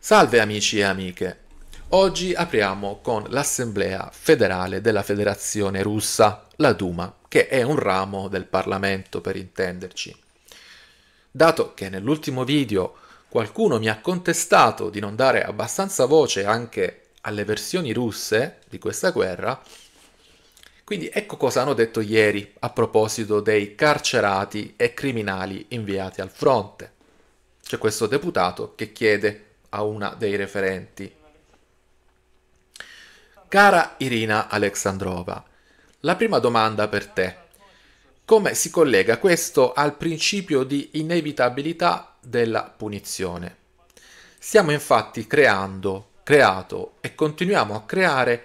Salve amici e amiche, oggi apriamo con l'Assemblea federale della Federazione russa, la Duma, che è un ramo del Parlamento per intenderci. Dato che nell'ultimo video qualcuno mi ha contestato di non dare abbastanza voce anche alle versioni russe di questa guerra, quindi ecco cosa hanno detto ieri a proposito dei carcerati e criminali inviati al fronte. C'è questo deputato che chiede a una dei referenti. Cara Irina Alexandrova, la prima domanda per te. Come si collega questo al principio di inevitabilità della punizione? Stiamo infatti creando, creato e continuiamo a creare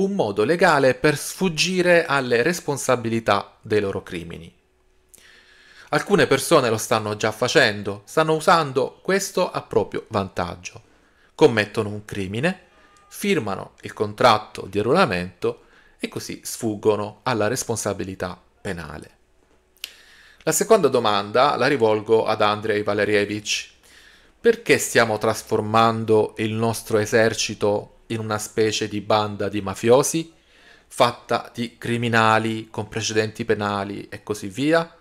un modo legale per sfuggire alle responsabilità dei loro crimini. Alcune persone lo stanno già facendo, stanno usando questo a proprio vantaggio. Commettono un crimine, firmano il contratto di arruolamento e così sfuggono alla responsabilità penale. La seconda domanda la rivolgo ad Andrei Valerievich. Perché stiamo trasformando il nostro esercito in una specie di banda di mafiosi, fatta di criminali con precedenti penali e così via?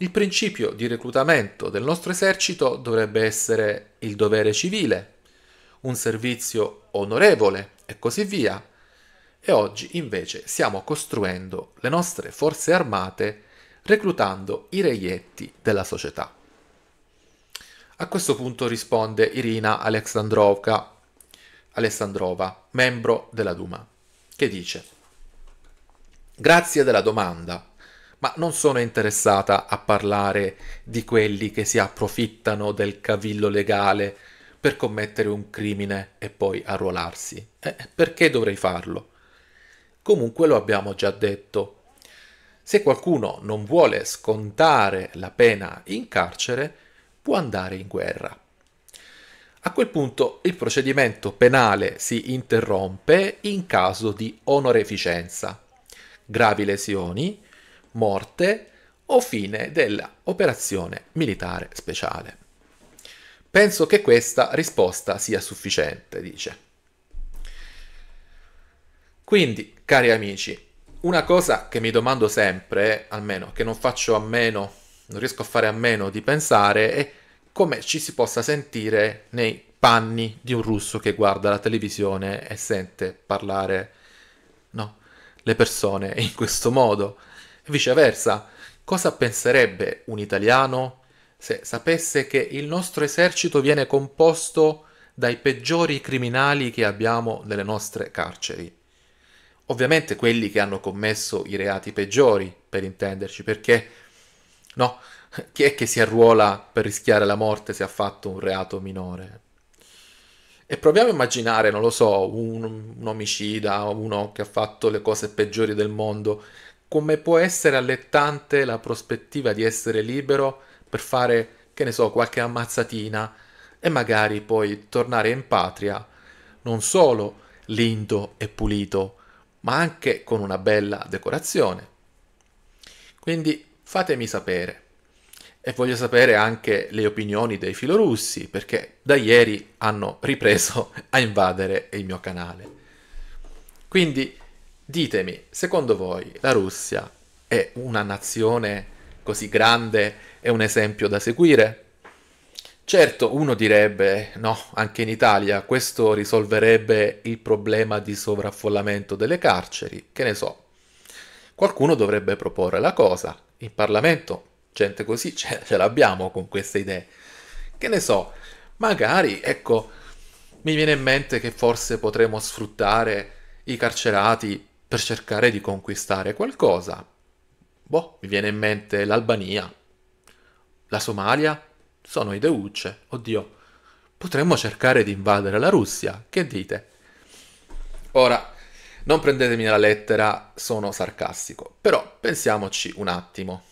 il principio di reclutamento del nostro esercito dovrebbe essere il dovere civile, un servizio onorevole e così via. E oggi invece stiamo costruendo le nostre forze armate reclutando i reietti della società. A questo punto risponde Irina Alexandrova, membro della Duma, che dice Grazie della domanda ma non sono interessata a parlare di quelli che si approfittano del cavillo legale per commettere un crimine e poi arruolarsi. Eh, perché dovrei farlo? Comunque lo abbiamo già detto. Se qualcuno non vuole scontare la pena in carcere, può andare in guerra. A quel punto il procedimento penale si interrompe in caso di onoreficenza, gravi lesioni, morte o fine dell'operazione militare speciale. Penso che questa risposta sia sufficiente, dice. Quindi, cari amici, una cosa che mi domando sempre, almeno che non faccio a meno, non riesco a fare a meno di pensare, è come ci si possa sentire nei panni di un russo che guarda la televisione e sente parlare no, le persone in questo modo. Viceversa, cosa penserebbe un italiano se sapesse che il nostro esercito viene composto dai peggiori criminali che abbiamo nelle nostre carceri? Ovviamente quelli che hanno commesso i reati peggiori, per intenderci, perché no, chi è che si arruola per rischiare la morte se ha fatto un reato minore? E proviamo a immaginare, non lo so, un, un omicida, uno che ha fatto le cose peggiori del mondo, come può essere allettante la prospettiva di essere libero per fare, che ne so, qualche ammazzatina e magari poi tornare in patria non solo lindo e pulito, ma anche con una bella decorazione. Quindi fatemi sapere. E voglio sapere anche le opinioni dei filorussi, perché da ieri hanno ripreso a invadere il mio canale. Quindi Ditemi, secondo voi la Russia è una nazione così grande, è un esempio da seguire? Certo, uno direbbe, no, anche in Italia questo risolverebbe il problema di sovraffollamento delle carceri, che ne so. Qualcuno dovrebbe proporre la cosa, in Parlamento gente così ce, ce l'abbiamo con queste idee. Che ne so, magari, ecco, mi viene in mente che forse potremmo sfruttare i carcerati per cercare di conquistare qualcosa. Boh, mi viene in mente l'Albania, la Somalia, sono ideucce, oddio. Potremmo cercare di invadere la Russia, che dite? Ora, non prendetemi la lettera, sono sarcastico, però pensiamoci un attimo.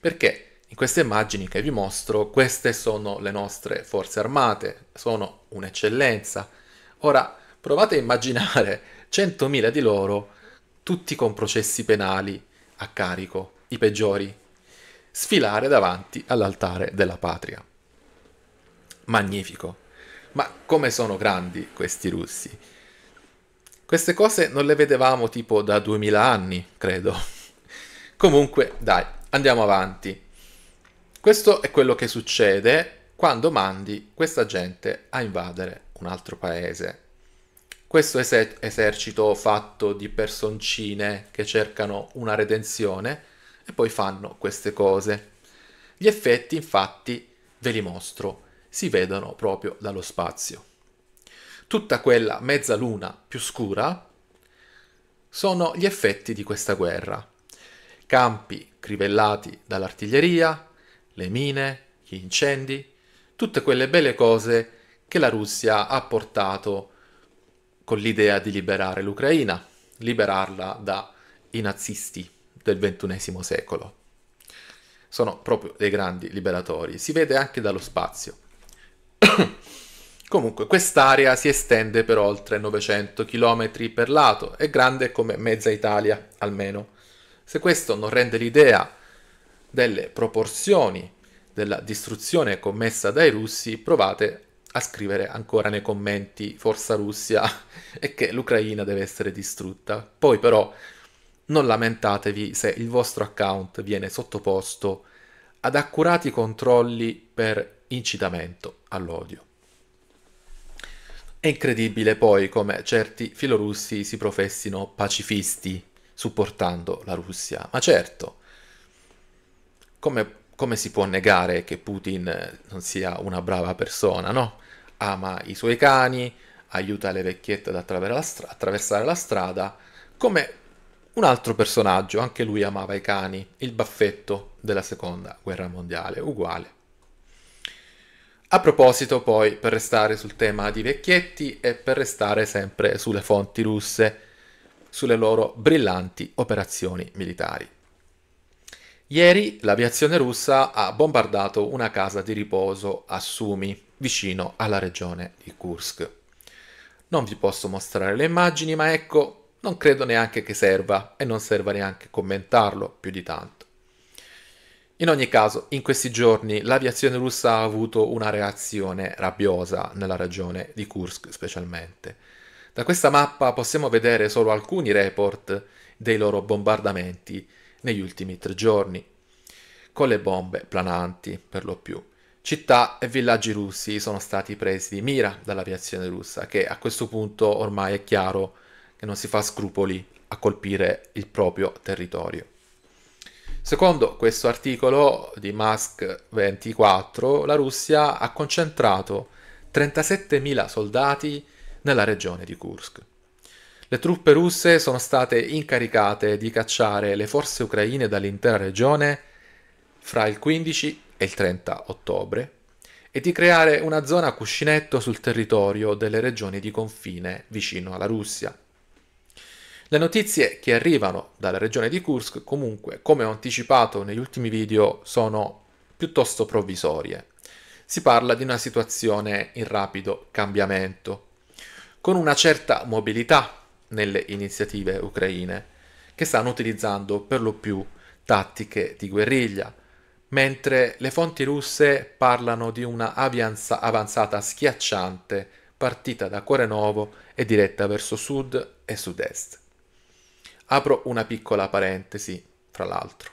Perché in queste immagini che vi mostro, queste sono le nostre forze armate, sono un'eccellenza. Ora, provate a immaginare 100.000 di loro tutti con processi penali a carico, i peggiori, sfilare davanti all'altare della patria. Magnifico. Ma come sono grandi questi russi. Queste cose non le vedevamo tipo da 2000 anni, credo. Comunque, dai, andiamo avanti. Questo è quello che succede quando mandi questa gente a invadere un altro paese. Questo es- esercito fatto di personcine che cercano una redenzione e poi fanno queste cose. Gli effetti, infatti, ve li mostro, si vedono proprio dallo spazio. Tutta quella mezzaluna più scura sono gli effetti di questa guerra. Campi crivellati dall'artiglieria, le mine, gli incendi, tutte quelle belle cose che la Russia ha portato con l'idea di liberare l'Ucraina, liberarla dai nazisti del XXI secolo. Sono proprio dei grandi liberatori, si vede anche dallo spazio. Comunque, quest'area si estende per oltre 900 km per lato, è grande come mezza Italia almeno. Se questo non rende l'idea delle proporzioni della distruzione commessa dai russi, provate a scrivere ancora nei commenti Forza Russia e che l'Ucraina deve essere distrutta. Poi però non lamentatevi se il vostro account viene sottoposto ad accurati controlli per incitamento all'odio. È incredibile poi come certi filorussi si professino pacifisti supportando la Russia, ma certo, come come si può negare che Putin eh, non sia una brava persona, no? Ama i suoi cani, aiuta le vecchiette ad attraversare la strada, come un altro personaggio, anche lui amava i cani, il baffetto della seconda guerra mondiale, uguale. A proposito poi, per restare sul tema di vecchietti e per restare sempre sulle fonti russe, sulle loro brillanti operazioni militari. Ieri l'aviazione russa ha bombardato una casa di riposo a Sumi, vicino alla regione di Kursk. Non vi posso mostrare le immagini, ma ecco, non credo neanche che serva e non serva neanche commentarlo più di tanto. In ogni caso, in questi giorni l'aviazione russa ha avuto una reazione rabbiosa nella regione di Kursk specialmente. Da questa mappa possiamo vedere solo alcuni report dei loro bombardamenti negli ultimi tre giorni, con le bombe plananti per lo più. Città e villaggi russi sono stati presi di mira dall'aviazione russa, che a questo punto ormai è chiaro che non si fa scrupoli a colpire il proprio territorio. Secondo questo articolo di Musk 24, la Russia ha concentrato 37.000 soldati nella regione di Kursk. Le truppe russe sono state incaricate di cacciare le forze ucraine dall'intera regione fra il 15 e il 30 ottobre e di creare una zona a cuscinetto sul territorio delle regioni di confine vicino alla Russia. Le notizie che arrivano dalla regione di Kursk comunque, come ho anticipato negli ultimi video, sono piuttosto provvisorie. Si parla di una situazione in rapido cambiamento, con una certa mobilità nelle iniziative ucraine, che stanno utilizzando per lo più tattiche di guerriglia, mentre le fonti russe parlano di una avanzata schiacciante partita da Corenovo e diretta verso sud e sud-est. Apro una piccola parentesi, fra l'altro.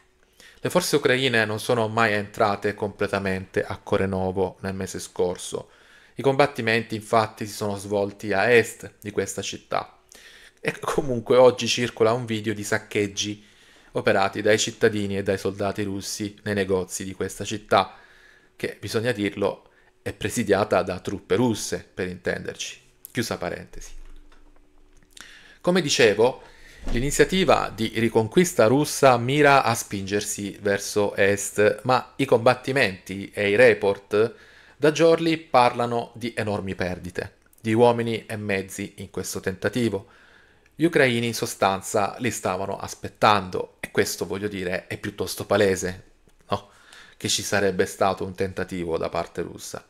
Le forze ucraine non sono mai entrate completamente a Corenovo nel mese scorso. I combattimenti infatti si sono svolti a est di questa città e comunque oggi circola un video di saccheggi operati dai cittadini e dai soldati russi nei negozi di questa città, che bisogna dirlo è presidiata da truppe russe, per intenderci. Chiusa parentesi. Come dicevo, l'iniziativa di riconquista russa mira a spingersi verso est, ma i combattimenti e i report da Giorli parlano di enormi perdite, di uomini e mezzi in questo tentativo, gli ucraini in sostanza li stavano aspettando e questo voglio dire è piuttosto palese, no? Che ci sarebbe stato un tentativo da parte russa.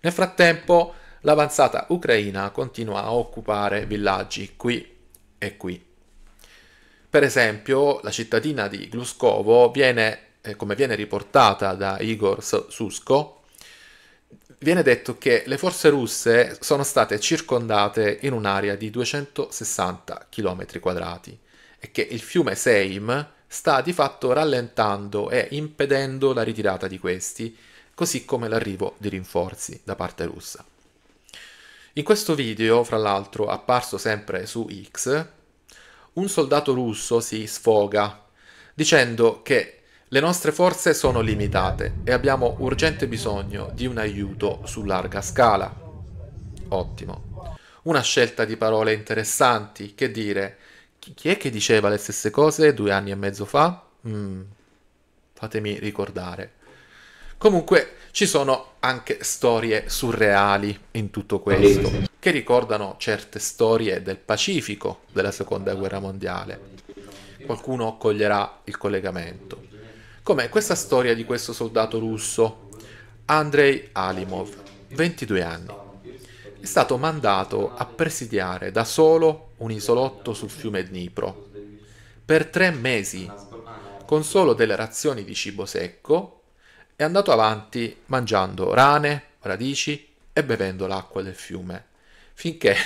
Nel frattempo l'avanzata ucraina continua a occupare villaggi qui e qui. Per esempio, la cittadina di Gluskovo viene, eh, come viene riportata da Igor Susko, viene detto che le forze russe sono state circondate in un'area di 260 km quadrati e che il fiume Seim sta di fatto rallentando e impedendo la ritirata di questi, così come l'arrivo di rinforzi da parte russa. In questo video, fra l'altro, apparso sempre su X, un soldato russo si sfoga dicendo che le nostre forze sono limitate e abbiamo urgente bisogno di un aiuto su larga scala. Ottimo. Una scelta di parole interessanti, che dire, chi è che diceva le stesse cose due anni e mezzo fa? Mm, fatemi ricordare. Comunque ci sono anche storie surreali in tutto questo, che ricordano certe storie del Pacifico della Seconda Guerra Mondiale. Qualcuno coglierà il collegamento. Com'è questa storia di questo soldato russo? Andrei Alimov, 22 anni. È stato mandato a presidiare da solo un isolotto sul fiume Dnipro per tre mesi, con solo delle razioni di cibo secco, è andato avanti mangiando rane, radici e bevendo l'acqua del fiume, finché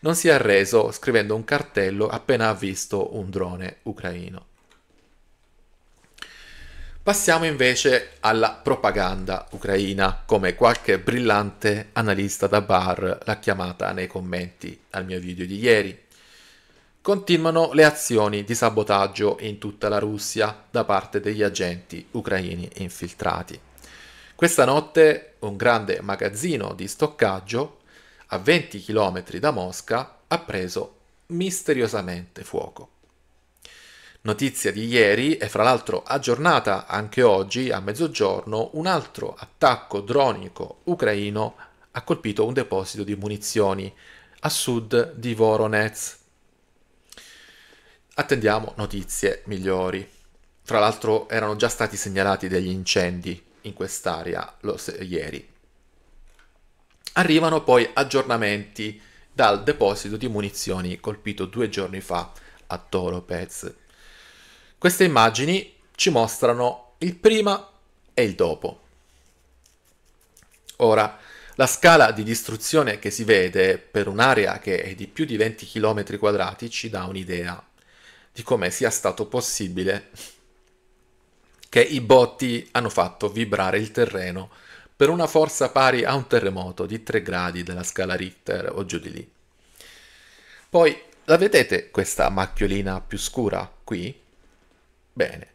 non si è arreso scrivendo un cartello appena ha visto un drone ucraino. Passiamo invece alla propaganda ucraina, come qualche brillante analista da bar l'ha chiamata nei commenti al mio video di ieri. Continuano le azioni di sabotaggio in tutta la Russia da parte degli agenti ucraini infiltrati. Questa notte un grande magazzino di stoccaggio a 20 km da Mosca ha preso misteriosamente fuoco. Notizia di ieri e fra l'altro aggiornata anche oggi a mezzogiorno, un altro attacco dronico ucraino ha colpito un deposito di munizioni a sud di Voronez. Attendiamo notizie migliori. Fra l'altro erano già stati segnalati degli incendi in quest'area lo, se, ieri. Arrivano poi aggiornamenti dal deposito di munizioni colpito due giorni fa a Toropez queste immagini ci mostrano il prima e il dopo. Ora, la scala di distruzione che si vede per un'area che è di più di 20 km quadrati ci dà un'idea di come sia stato possibile che i botti hanno fatto vibrare il terreno per una forza pari a un terremoto di 3 gradi della scala Richter o giù di lì. Poi la vedete questa macchiolina più scura qui? Bene,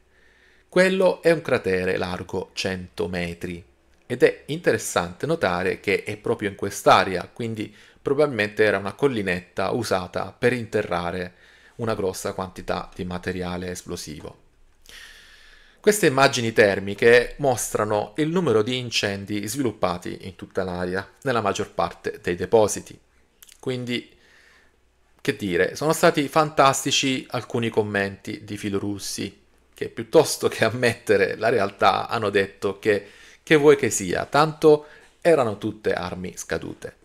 quello è un cratere largo 100 metri ed è interessante notare che è proprio in quest'area, quindi probabilmente era una collinetta usata per interrare una grossa quantità di materiale esplosivo. Queste immagini termiche mostrano il numero di incendi sviluppati in tutta l'area, nella maggior parte dei depositi. Quindi, che dire, sono stati fantastici alcuni commenti di filorussi che piuttosto che ammettere la realtà hanno detto che che vuoi che sia, tanto erano tutte armi scadute.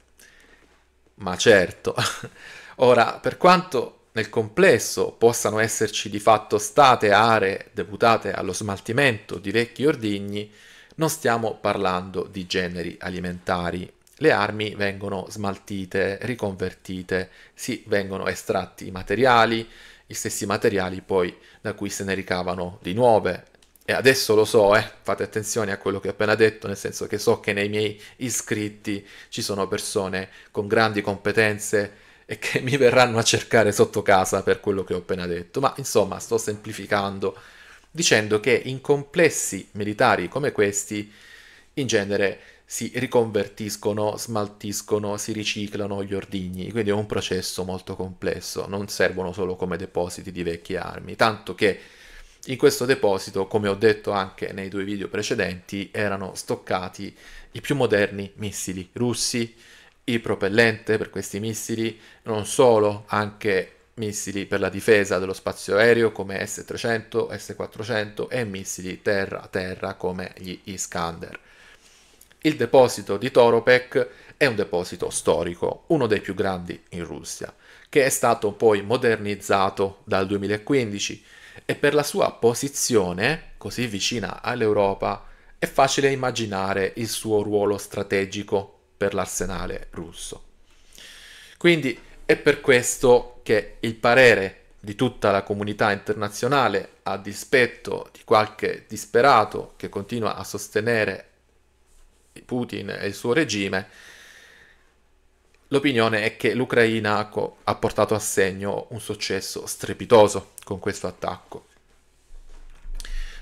Ma certo, ora per quanto nel complesso possano esserci di fatto state aree deputate allo smaltimento di vecchi ordigni, non stiamo parlando di generi alimentari. Le armi vengono smaltite, riconvertite, si vengono estratti i materiali, gli stessi materiali poi da cui se ne ricavano di nuove. E adesso lo so, eh, fate attenzione a quello che ho appena detto, nel senso che so che nei miei iscritti ci sono persone con grandi competenze e che mi verranno a cercare sotto casa per quello che ho appena detto, ma insomma sto semplificando dicendo che in complessi militari come questi in genere si riconvertiscono, smaltiscono, si riciclano gli ordigni, quindi è un processo molto complesso, non servono solo come depositi di vecchie armi, tanto che in questo deposito, come ho detto anche nei due video precedenti, erano stoccati i più moderni missili russi, il propellente per questi missili, non solo, anche missili per la difesa dello spazio aereo come S-300, S-400 e missili terra-terra come gli Iskander. Il deposito di Toropek è un deposito storico, uno dei più grandi in Russia, che è stato poi modernizzato dal 2015 e per la sua posizione così vicina all'Europa è facile immaginare il suo ruolo strategico per l'arsenale russo. Quindi è per questo che il parere di tutta la comunità internazionale, a dispetto di qualche disperato che continua a sostenere Putin e il suo regime, l'opinione è che l'Ucraina ha portato a segno un successo strepitoso con questo attacco.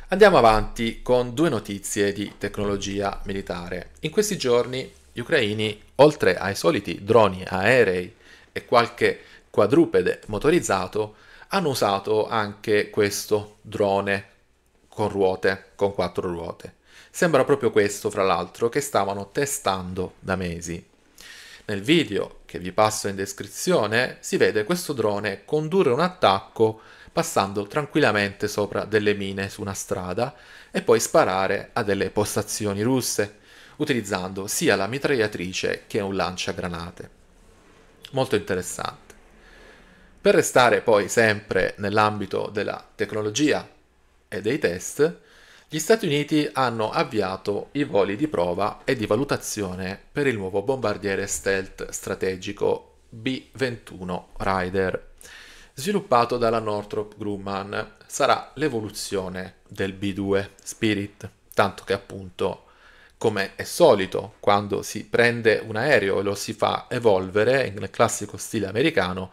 Andiamo avanti con due notizie di tecnologia militare. In questi giorni gli ucraini, oltre ai soliti droni aerei e qualche quadrupede motorizzato, hanno usato anche questo drone con ruote, con quattro ruote. Sembra proprio questo, fra l'altro, che stavano testando da mesi. Nel video che vi passo in descrizione si vede questo drone condurre un attacco passando tranquillamente sopra delle mine su una strada e poi sparare a delle postazioni russe, utilizzando sia la mitragliatrice che un lanciagranate. Molto interessante. Per restare poi sempre nell'ambito della tecnologia e dei test, gli Stati Uniti hanno avviato i voli di prova e di valutazione per il nuovo bombardiere stealth strategico B-21 Rider, sviluppato dalla Northrop Grumman. Sarà l'evoluzione del B-2 Spirit, tanto che appunto, come è solito, quando si prende un aereo e lo si fa evolvere nel classico stile americano,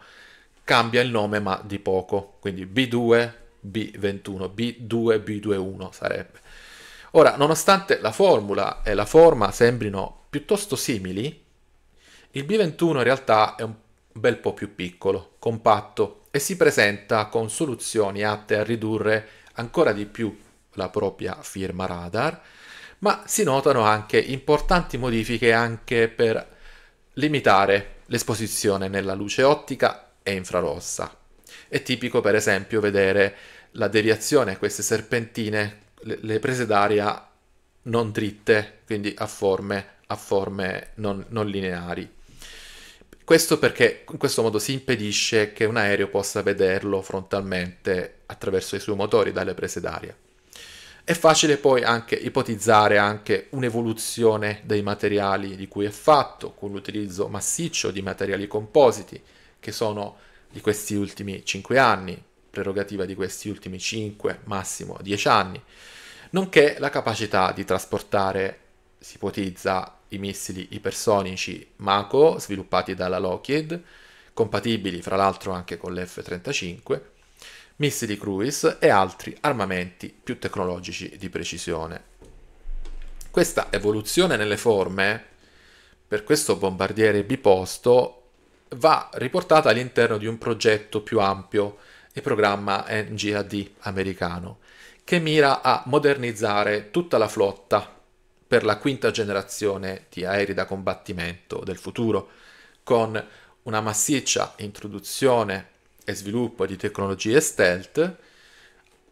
cambia il nome ma di poco, quindi B-2 B21, B2, B21 sarebbe. Ora, nonostante la formula e la forma sembrino piuttosto simili, il B21 in realtà è un bel po' più piccolo, compatto e si presenta con soluzioni atte a ridurre ancora di più la propria firma radar, ma si notano anche importanti modifiche anche per limitare l'esposizione nella luce ottica e infrarossa. È tipico per esempio vedere la deviazione a queste serpentine, le, le prese d'aria non dritte, quindi a forme, a forme non, non lineari. Questo perché in questo modo si impedisce che un aereo possa vederlo frontalmente attraverso i suoi motori dalle prese d'aria. È facile poi anche ipotizzare anche un'evoluzione dei materiali di cui è fatto, con l'utilizzo massiccio di materiali compositi, che sono di questi ultimi 5 anni, prerogativa di questi ultimi 5, massimo 10 anni, nonché la capacità di trasportare, si ipotizza, i missili ipersonici Mako sviluppati dalla Lockheed, compatibili fra l'altro anche con l'F-35, missili cruise e altri armamenti più tecnologici di precisione. Questa evoluzione nelle forme per questo bombardiere biposto va riportata all'interno di un progetto più ampio il programma NGAD americano, che mira a modernizzare tutta la flotta per la quinta generazione di aerei da combattimento del futuro, con una massiccia introduzione e sviluppo di tecnologie stealth.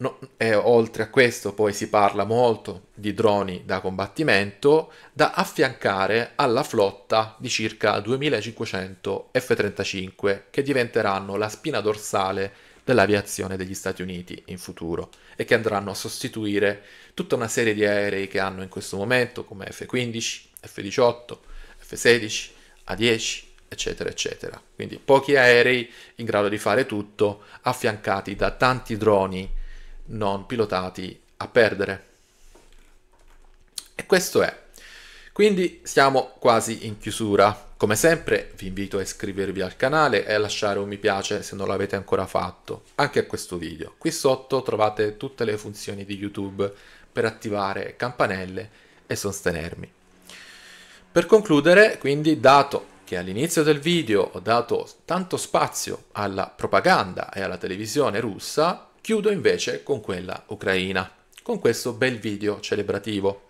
No, e oltre a questo poi si parla molto di droni da combattimento da affiancare alla flotta di circa 2500 F-35 che diventeranno la spina dorsale dell'aviazione degli Stati Uniti in futuro e che andranno a sostituire tutta una serie di aerei che hanno in questo momento come F-15, F-18, F-16, A-10, eccetera, eccetera. Quindi pochi aerei in grado di fare tutto, affiancati da tanti droni non pilotati a perdere. E questo è. Quindi siamo quasi in chiusura. Come sempre vi invito a iscrivervi al canale e a lasciare un mi piace se non l'avete ancora fatto, anche a questo video. Qui sotto trovate tutte le funzioni di YouTube per attivare campanelle e sostenermi. Per concludere, quindi, dato che all'inizio del video ho dato tanto spazio alla propaganda e alla televisione russa, chiudo invece con quella ucraina, con questo bel video celebrativo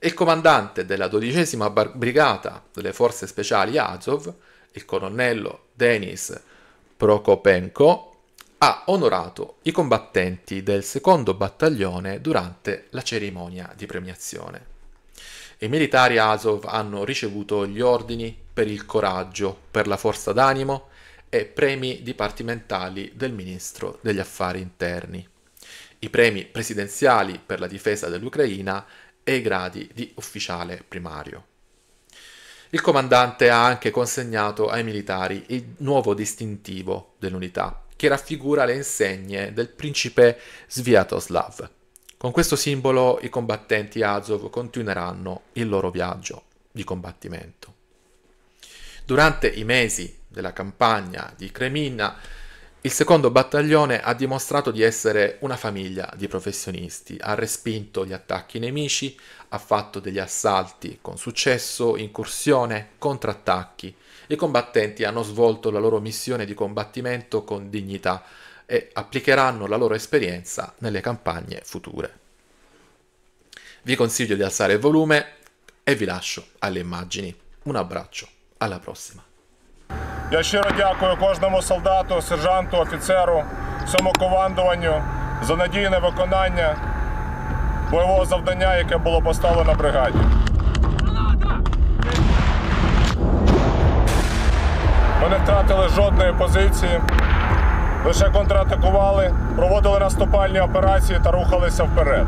il comandante della dodicesima brigata delle forze speciali Azov, il colonnello Denis Prokopenko, ha onorato i combattenti del secondo battaglione durante la cerimonia di premiazione. I militari Azov hanno ricevuto gli ordini per il coraggio, per la forza d'animo e premi dipartimentali del ministro degli affari interni. I premi presidenziali per la difesa dell'Ucraina e i gradi di ufficiale primario. Il comandante ha anche consegnato ai militari il nuovo distintivo dell'unità, che raffigura le insegne del principe Sviatoslav. Con questo simbolo i combattenti Azov continueranno il loro viaggio di combattimento. Durante i mesi della campagna di Kremina, il secondo battaglione ha dimostrato di essere una famiglia di professionisti, ha respinto gli attacchi nemici, ha fatto degli assalti con successo, incursione, contrattacchi. I combattenti hanno svolto la loro missione di combattimento con dignità e applicheranno la loro esperienza nelle campagne future. Vi consiglio di alzare il volume e vi lascio alle immagini. Un abbraccio, alla prossima. Я щиро дякую кожному солдату, сержанту, офіцеру, всьому командуванню за надійне виконання бойового завдання, яке було поставлено бригаді. Ми не втратили жодної позиції, лише контратакували, проводили наступальні операції та рухалися вперед.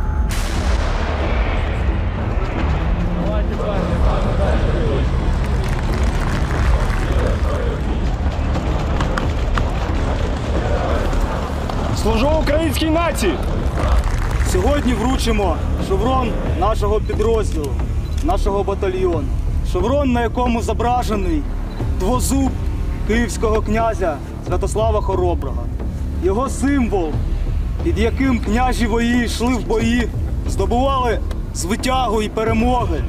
Давайте, давайте, давайте. Служу українській нації! Сьогодні вручимо шеврон нашого підрозділу, нашого батальйону. Шеврон, на якому зображений двозуб київського князя Святослава Хороброго. Його символ, під яким княжі вої йшли в бої, здобували звитягу і перемоги,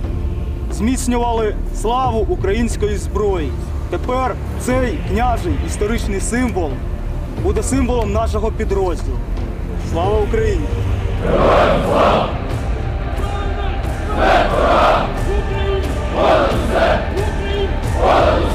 зміцнювали славу української зброї. Тепер цей княжий історичний символ буде символом нашого підрозділу. Слава Україні! Героям слава! Україна! Україна! Україна!